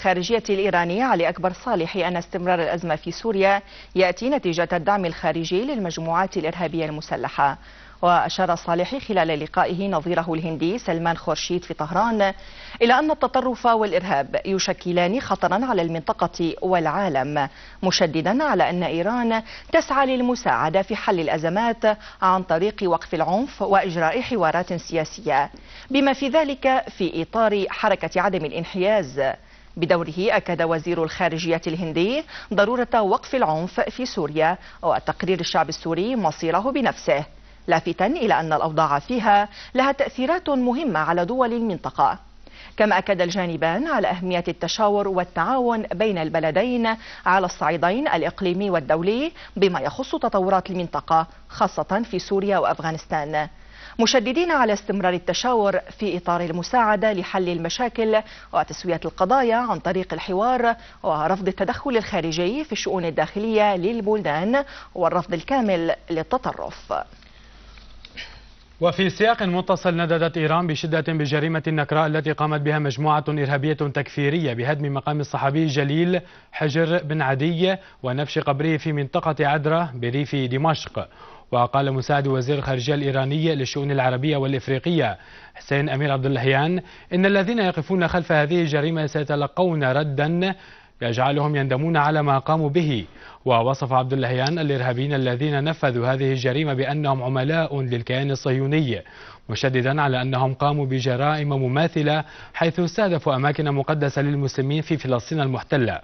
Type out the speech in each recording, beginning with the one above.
الخارجية الإيراني علي أكبر صالح أن استمرار الأزمة في سوريا يأتي نتيجة الدعم الخارجي للمجموعات الإرهابية المسلحة وأشار صالح خلال لقائه نظيره الهندي سلمان خورشيد في طهران إلى أن التطرف والإرهاب يشكلان خطرا على المنطقة والعالم مشددا على أن إيران تسعى للمساعدة في حل الأزمات عن طريق وقف العنف وإجراء حوارات سياسية بما في ذلك في إطار حركة عدم الانحياز بدوره أكد وزير الخارجية الهندي ضرورة وقف العنف في سوريا وتقرير الشعب السوري مصيره بنفسه لافتا إلى أن الأوضاع فيها لها تأثيرات مهمة على دول المنطقة كما أكد الجانبان على أهمية التشاور والتعاون بين البلدين على الصعيدين الإقليمي والدولي بما يخص تطورات المنطقة خاصة في سوريا وأفغانستان مشددين على استمرار التشاور في إطار المساعدة لحل المشاكل وتسوية القضايا عن طريق الحوار ورفض التدخل الخارجي في الشؤون الداخلية للبلدان والرفض الكامل للتطرف وفي سياق متصل نددت إيران بشدة بجريمة النكراء التي قامت بها مجموعة إرهابية تكفيرية بهدم مقام الصحابي جليل حجر بن عدي ونفش قبره في منطقة عدرة بريف دمشق وقال مساعد وزير الخارجية الإيراني للشؤون العربية والإفريقية حسين أمير عبد اللهيان إن الذين يقفون خلف هذه الجريمة سيتلقون ردا يجعلهم يندمون على ما قاموا به ووصف عبد اللهيان الإرهابيين الذين نفذوا هذه الجريمة بأنهم عملاء للكيان الصهيوني مشددا على أنهم قاموا بجرائم مماثلة حيث استهدفوا أماكن مقدسة للمسلمين في فلسطين المحتلة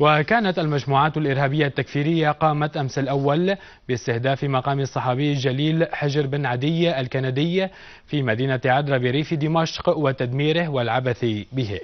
وكانت المجموعات الإرهابية التكفيرية قامت أمس الأول باستهداف مقام الصحابي الجليل حجر بن عدي الكندي في مدينة عدرا بريف دمشق وتدميره والعبث به